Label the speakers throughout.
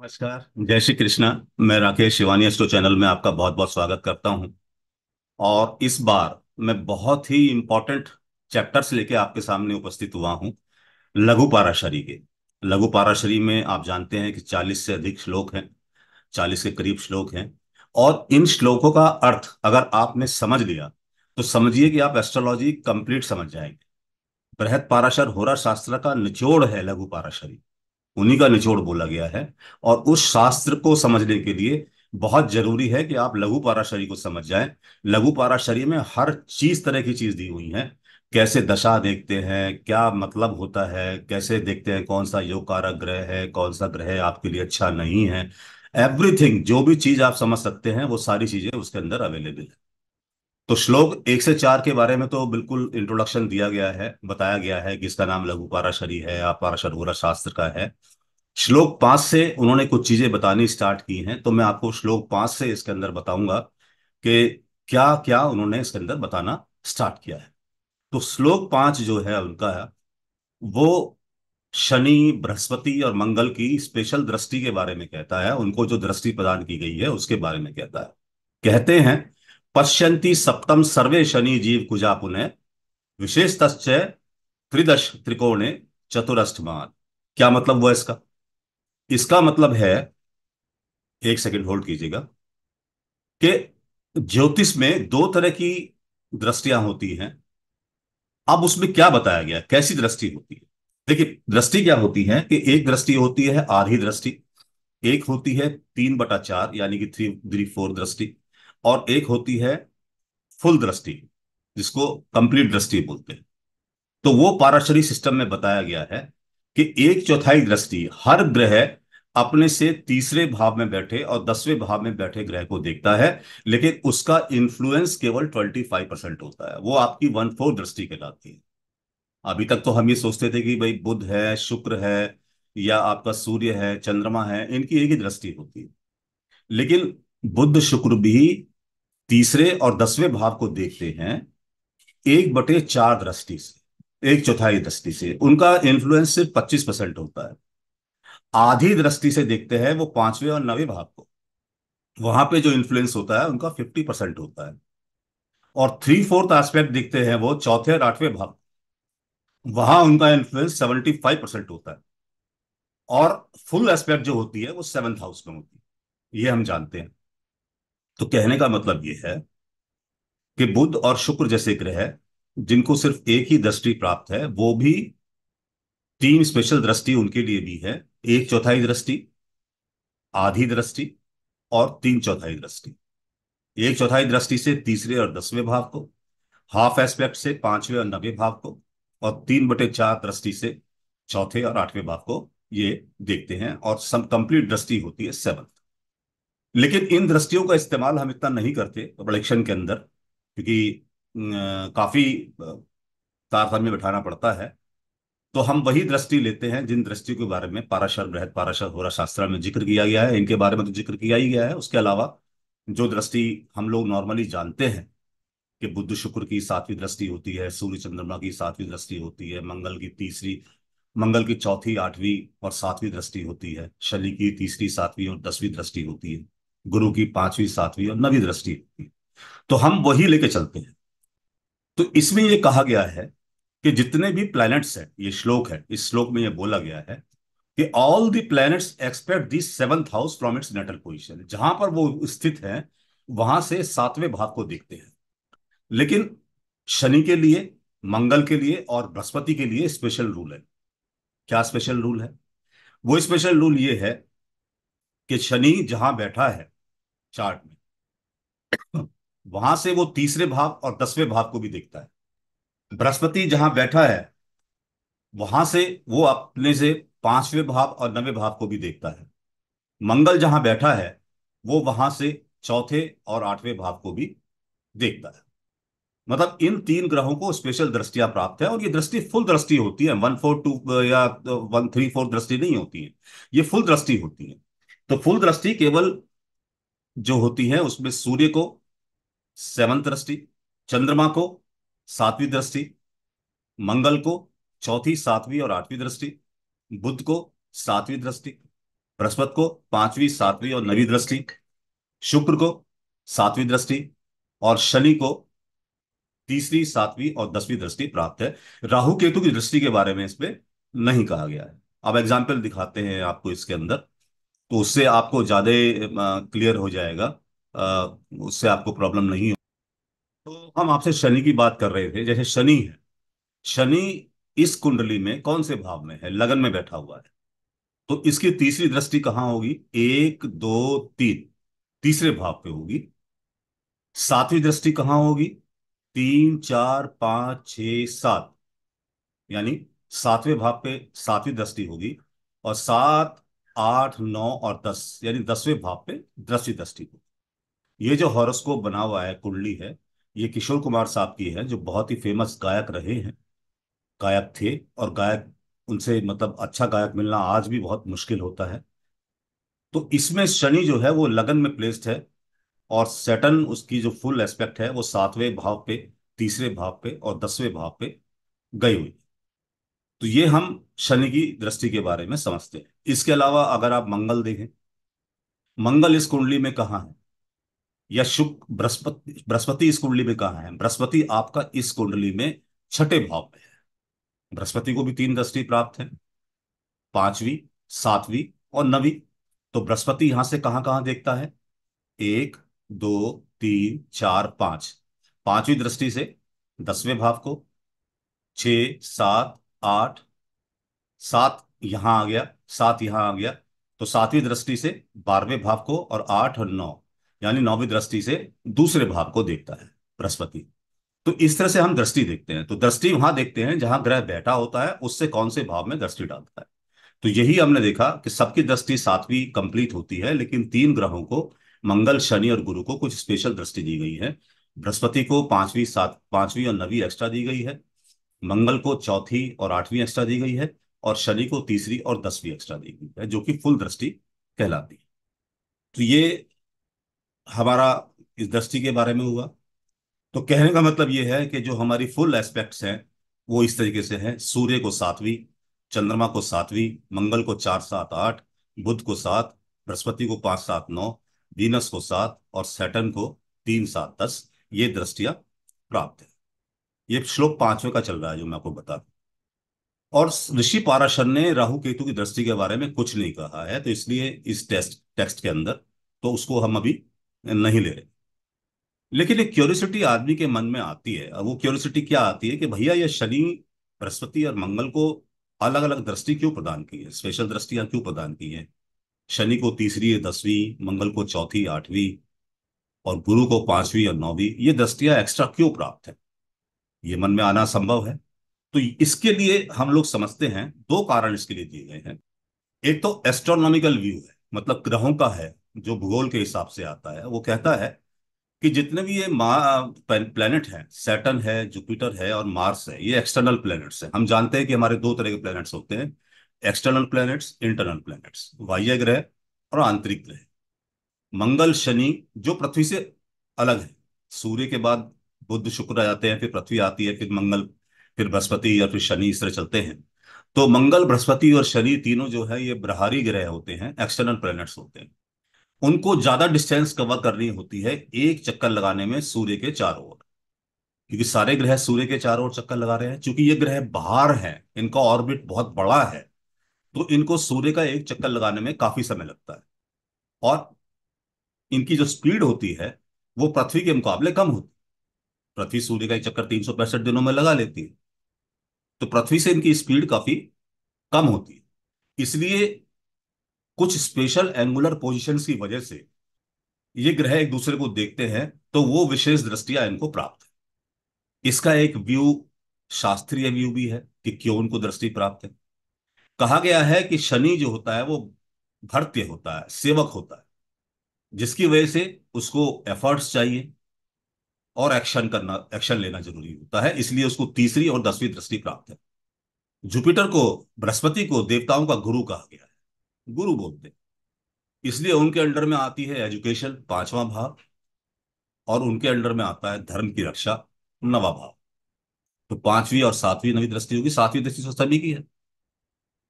Speaker 1: नमस्कार जय श्री कृष्णा मैं राकेश शिवानी एस्ट्रो चैनल में आपका बहुत बहुत स्वागत करता हूं और इस बार मैं बहुत ही इम्पोर्टेंट चैप्टर्स लेके आपके सामने उपस्थित हुआ हूं लघु पाराशरी के लघु पाराशरी में आप जानते हैं कि 40 से अधिक श्लोक हैं 40 के करीब श्लोक हैं और इन श्लोकों का अर्थ अगर आपने समझ लिया तो समझिए कि आप एस्ट्रोलॉजी कंप्लीट समझ जाएंगे बृहद पाराशर होरा शास्त्र का निचोड़ है लघु पाराशरी उन्हीं का निचोड़ बोला गया है और उस शास्त्र को समझने के लिए बहुत जरूरी है कि आप लघु पाराशरी को समझ जाएं लघु पाराशरी में हर चीज तरह की चीज दी हुई है कैसे दशा देखते हैं क्या मतलब होता है कैसे देखते हैं कौन सा योग कारक ग्रह है कौन सा ग्रह आपके लिए अच्छा नहीं है एवरीथिंग जो भी चीज आप समझ सकते हैं वो सारी चीजें उसके अंदर अवेलेबल है तो श्लोक एक से चार के बारे में तो बिल्कुल इंट्रोडक्शन दिया गया है बताया गया है कि इसका नाम लघु पाराशरी है पाराशरोरा शास्त्र का है श्लोक पांच से उन्होंने कुछ चीजें बतानी स्टार्ट की हैं तो मैं आपको श्लोक पांच से इसके अंदर बताऊंगा कि क्या क्या उन्होंने इसके अंदर बताना स्टार्ट किया है तो श्लोक पांच जो है उनका है, वो शनि बृहस्पति और मंगल की स्पेशल दृष्टि के बारे में कहता है उनको जो दृष्टि प्रदान की गई है उसके बारे में कहता है कहते हैं पश्यंती सप्तम सर्वे शनि जीव कुजा पुनः विशेषत त्रिदश त्रिकोणे चतुरष्टमान क्या मतलब हुआ इसका इसका मतलब है एक सेकंड होल्ड कीजिएगा कि ज्योतिष में दो तरह की दृष्टियां होती हैं अब उसमें क्या बताया गया कैसी दृष्टि होती है देखिए दृष्टि क्या होती है कि एक दृष्टि होती है आधी दृष्टि एक होती है तीन बटा चार यानी कि थ्री थ्री फोर दृष्टि और एक होती है फुल दृष्टि जिसको कंप्लीट दृष्टि बोलते हैं तो वो पाराशरी सिस्टम में बताया गया है कि एक चौथाई दृष्टि हर ग्रह अपने से तीसरे भाव में बैठे और दसवें भाव में बैठे ग्रह को देखता है लेकिन उसका इन्फ्लुएंस केवल ट्वेंटी फाइव परसेंट होता है वो आपकी वन फोर दृष्टि कहलाती है अभी तक तो हम ये सोचते थे कि भाई बुध है शुक्र है या आपका सूर्य है चंद्रमा है इनकी एक ही दृष्टि होती है लेकिन बुद्ध शुक्र भी तीसरे और दसवें भाव को देखते हैं एक बटे चार दृष्टि से एक चौथाई दृष्टि से उनका इन्फ्लुएंस सिर्फ पच्चीस परसेंट होता है आधी दृष्टि से देखते हैं वो पांचवें और नवे भाव को वहां पे जो इन्फ्लुएंस होता है उनका फिफ्टी परसेंट होता है और थ्री फोर्थ एस्पेक्ट देखते हैं वो चौथे और आठवें भाव वहां उनका इन्फ्लुएंस सेवेंटी फाइव परसेंट होता है और फुल एस्पेक्ट जो होती है वो सेवंथ हाउस में होती है ये हम जानते हैं तो कहने का मतलब यह है कि बुद्ध और शुक्र जैसे ग्रह जिनको सिर्फ एक ही दृष्टि प्राप्त है वो भी तीन स्पेशल दृष्टि उनके लिए भी है एक चौथाई दृष्टि आधी दृष्टि और तीन चौथाई दृष्टि एक चौथाई दृष्टि से तीसरे और दसवें भाव को हाफ एस्पेक्ट से पांचवें और नवे भाव को और तीन बटे चार दृष्टि से चौथे और आठवें भाव को ये देखते हैं और सम कंप्लीट दृष्टि होती है सेवन लेकिन इन दृष्टियों का इस्तेमाल हम इतना नहीं करते प्रोडक्शन के अंदर क्योंकि काफी तारतम्य बैठाना पड़ता है तो हम वही दृष्टि लेते हैं जिन दृष्टियों के बारे में पाराशर बृहद पाराशर होरा शास्त्र में जिक्र किया गया है इनके बारे में तो जिक्र किया ही गया है उसके अलावा जो दृष्टि हम लोग नॉर्मली जानते हैं कि बुद्ध शुक्र की सातवीं दृष्टि होती है सूर्य चंद्रमा की सातवीं दृष्टि होती है मंगल की तीसरी मंगल की चौथी आठवीं और सातवीं दृष्टि होती है शनि की तीसरी सातवीं और दसवीं दृष्टि होती है गुरु की पांचवी सातवीं और नवी दृष्टि तो हम वही लेके चलते हैं तो इसमें ये कहा गया है कि जितने भी प्लैनेट्स हैं ये श्लोक है इस श्लोक में ये बोला गया है कि all the planets expect the seventh house from its natal position जहां पर वो स्थित है वहां से सातवें भाव को देखते हैं लेकिन शनि के लिए मंगल के लिए और बृहस्पति के लिए स्पेशल रूल है क्या स्पेशल रूल है वो स्पेशल रूल ये है कि शनि जहां बैठा है चार्ट में वहां से वो तीसरे भाव और दसवें भाव को भी देखता है बृहस्पति जहां बैठा है वहां से वो अपने से पांचवें भाव और नवे भाव को भी देखता है मंगल जहां बैठा है वो वहां से चौथे और आठवें भाव को भी देखता है मतलब इन तीन ग्रहों को स्पेशल दृष्टिया प्राप्त है और ये दृष्टि फुल दृष्टि होती है वन फोर टू या वन थ्री फोर दृष्टि नहीं होती है ये फुल दृष्टि होती है तो फुल दृष्टि केवल जो होती है उसमें सूर्य को सेवंथ दृष्टि चंद्रमा को सातवीं दृष्टि मंगल को चौथी सातवीं और आठवीं दृष्टि बुद्ध को सातवीं दृष्टि बृहस्पति को पांचवी सातवीं और नवी दृष्टि शुक्र को सातवीं दृष्टि और शनि को तीसरी सातवीं और दसवीं दृष्टि प्राप्त है राहु केतु की दृष्टि के बारे में इसमें नहीं कहा गया है अब एग्जाम्पल दिखाते हैं आपको इसके अंदर तो उससे आपको ज़्यादा क्लियर हो जाएगा उससे आपको प्रॉब्लम नहीं हो तो हम आपसे शनि की बात कर रहे थे जैसे शनि है शनि इस कुंडली में कौन से भाव में है लगन में बैठा हुआ है तो इसकी तीसरी दृष्टि कहां होगी एक दो तीन तीसरे भाव पे होगी सातवीं दृष्टि कहां होगी तीन चार पांच छ सात यानी सातवें भाव पे सातवीं दृष्टि होगी और सात आठ नौ और दस यानी दसवें भाव पे दृष्टि दृष्टि को ये जो हॉरोस्कोप बना हुआ है कुंडली है ये किशोर कुमार साहब की है जो बहुत ही फेमस गायक रहे हैं गायक थे और गायक उनसे मतलब अच्छा गायक मिलना आज भी बहुत मुश्किल होता है तो इसमें शनि जो है वो लगन में प्लेस्ड है और सेटन उसकी जो फुल एस्पेक्ट है वो सातवें भाव पे तीसरे भाव पे और दसवें भाव पे गई हुई तो ये हम शनि की दृष्टि के बारे में समझते हैं इसके अलावा अगर आप मंगल देखें मंगल इस कुंडली में कहा है या शुक्र बृहस्पति बृहस्पति इस कुंडली में कहा है बृहस्पति आपका इस कुंडली में छठे भाव में है बृहस्पति को भी तीन दृष्टि प्राप्त है पांचवी सातवीं और नवी तो बृहस्पति यहां से कहां कहां देखता है एक दो तीन चार पांच पांचवी दृष्टि से दसवें भाव को छ सात आठ सात यहां आ गया सात यहां आ गया तो सातवीं दृष्टि से बारहवें भाव को और आठ और नौ यानी नौवीं दृष्टि से दूसरे भाव को देखता है बृहस्पति तो इस तरह से हम दृष्टि देखते हैं तो दृष्टि वहां देखते हैं जहां ग्रह बैठा होता है उससे कौन से भाव में दृष्टि डालता है तो यही हमने देखा कि सबकी दृष्टि सातवीं कंप्लीट होती है लेकिन तीन ग्रहों को मंगल शनि और गुरु को कुछ स्पेशल दृष्टि दी गई है बृहस्पति को पांचवी सात पांचवी और नवी एक्स्ट्रा दी गई है मंगल को चौथी और आठवीं एक्स्ट्रा दी गई है और शनि को तीसरी और दसवीं एक्स्ट्रा देगी है जो कि फुल दृष्टि कहलाती है तो ये हमारा इस दृष्टि के बारे में हुआ तो कहने का मतलब ये है कि जो हमारी फुल एस्पेक्ट्स हैं वो इस तरीके से हैं सूर्य को सातवीं चंद्रमा को सातवीं मंगल को चार सात आठ बुध को सात बृहस्पति को पांच सात नौ वीनस को सात और सैटन को तीन सात दस ये दृष्टिया प्राप्त है ये श्लोक पांचवें का चल रहा है जो मैं आपको बता दू और ऋषि पाराशर ने राहु केतु की दृष्टि के बारे में कुछ नहीं कहा है तो इसलिए इस टेस्ट टेक्स्ट के अंदर तो उसको हम अभी नहीं ले रहे लेकिन एक क्यूरियोसिटी आदमी के मन में आती है वो क्यूरियोसिटी क्या आती है कि भैया ये शनि बृहस्पति और मंगल को अलग अलग दृष्टि क्यों प्रदान की है स्पेशल दृष्टियां क्यों प्रदान की है शनि को तीसरी दसवीं मंगल को चौथी आठवीं और गुरु को पांचवीं और नौवीं ये दृष्टियां एक्स्ट्रा क्यों प्राप्त है ये मन में आना संभव है तो इसके लिए हम लोग समझते हैं दो कारण इसके लिए दिए गए हैं एक तो एस्ट्रोनॉमिकल व्यू है मतलब ग्रहों का है जो भूगोल के हिसाब से आता है वो कहता है कि जितने भी ये प्लेनेट हैं सैटन है जुपिटर है और मार्स है ये एक्सटर्नल प्लैनेट्स हैं हम जानते हैं कि हमारे दो तरह के प्लैनेट्स होते हैं एक्सटर्नल प्लैनेट्स इंटरनल प्लैनेट्स बाह्य ग्रह और आंतरिक ग्रह मंगल शनि जो पृथ्वी से अलग है सूर्य के बाद बुद्ध शुक्र आ जाते हैं फिर पृथ्वी आती है फिर मंगल फिर बृहस्पति या फिर शनि इस तरह चलते हैं तो मंगल बृहस्पति और शनि तीनों जो है ये ब्रहारी ग्रह होते हैं एक्सटर्नल प्लैनेट्स होते हैं उनको ज्यादा डिस्टेंस कवर करनी होती है एक चक्कर लगाने में सूर्य के चारों ओर क्योंकि सारे ग्रह सूर्य के चारों ओर चक्कर लगा रहे हैं चूंकि ये ग्रह बाहर हैं इनका ऑर्बिट बहुत बड़ा है तो इनको सूर्य का एक चक्कर लगाने में काफी समय लगता है और इनकी जो स्पीड होती है वो पृथ्वी के मुकाबले कम होती है पृथ्वी सूर्य का एक चक्कर तीन दिनों में लगा लेती है तो पृथ्वी से इनकी स्पीड काफी कम होती है इसलिए कुछ स्पेशल एंगुलर पोजिशन की वजह से ये ग्रह एक दूसरे को देखते हैं तो वो विशेष दृष्टिया इनको प्राप्त है इसका एक व्यू शास्त्रीय व्यू भी है कि क्यों उनको दृष्टि प्राप्त है कहा गया है कि शनि जो होता है वो भर्त्य होता है सेवक होता है जिसकी वजह से उसको एफर्ट्स चाहिए और एक्शन करना एक्शन लेना जरूरी होता है इसलिए उसको तीसरी और दसवीं दृष्टि प्राप्त है जुपिटर को बृहस्पति को देवताओं का गुरु कहा गया है गुरु बोलते हैं इसलिए उनके अंडर में आती है एजुकेशन पांचवा भाव और उनके अंडर में आता है धर्म की रक्षा नवा भाव तो पांचवी और सातवीं नवी दृष्टि होगी सातवीं दृष्टि तो सभी की है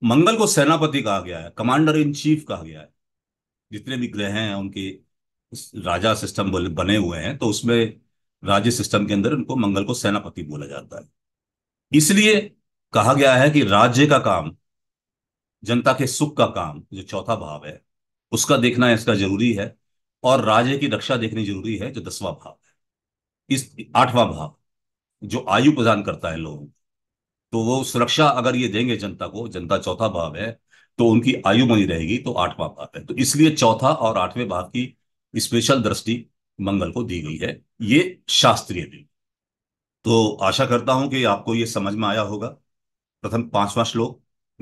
Speaker 1: मंगल को सेनापति कहा गया है कमांडर इन चीफ कहा गया है जितने भी ग्रह हैं उनके राजा सिस्टम बने हुए हैं तो उसमें राज्य सिस्टम के अंदर उनको मंगल को सेनापति बोला जाता है इसलिए कहा गया है कि राज्य का काम जनता के सुख का काम जो चौथा भाव है उसका देखना इसका जरूरी है और राज्य की रक्षा देखनी जरूरी है जो दसवां भाव है इस आठवां भाव जो आयु प्रदान करता है लोगों को तो वो सुरक्षा अगर ये देंगे जनता को जनता चौथा भाव है तो उनकी आयु बनी रहेगी तो आठवां भाव है तो इसलिए चौथा और आठवें भाव की स्पेशल दृष्टि मंगल को दी गई है ये शास्त्रीय दिन तो आशा करता हूं कि आपको ये समझ में आया होगा प्रथम पांचवा श्लोक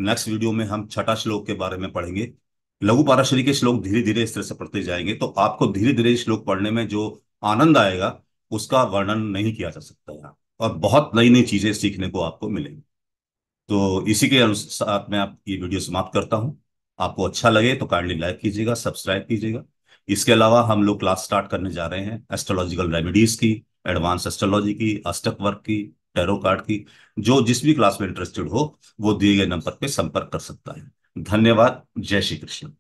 Speaker 1: नेक्स्ट वीडियो में हम छठा श्लोक के बारे में पढ़ेंगे लघु पाराशरी के श्लोक धीरे धीरे इस तरह से पढ़ते जाएंगे तो आपको धीरे धीरे श्लोक पढ़ने में जो आनंद आएगा उसका वर्णन नहीं किया जा सकता यहाँ और बहुत नई नई चीजें सीखने को आपको मिलेंगी तो इसी के अनुसार मैं आप ये वीडियो समाप्त करता हूँ आपको अच्छा लगे तो काइंडली लाइक कीजिएगा सब्सक्राइब कीजिएगा इसके अलावा हम लोग क्लास स्टार्ट करने जा रहे हैं एस्ट्रोलॉजिकल रेमेडीज की एडवांस एस्ट्रोलॉजी की अष्टक वर्क की टेरो कार्ड की जो जिस भी क्लास में इंटरेस्टेड हो वो दिए गए नंबर पे संपर्क कर सकता है धन्यवाद जय श्री कृष्ण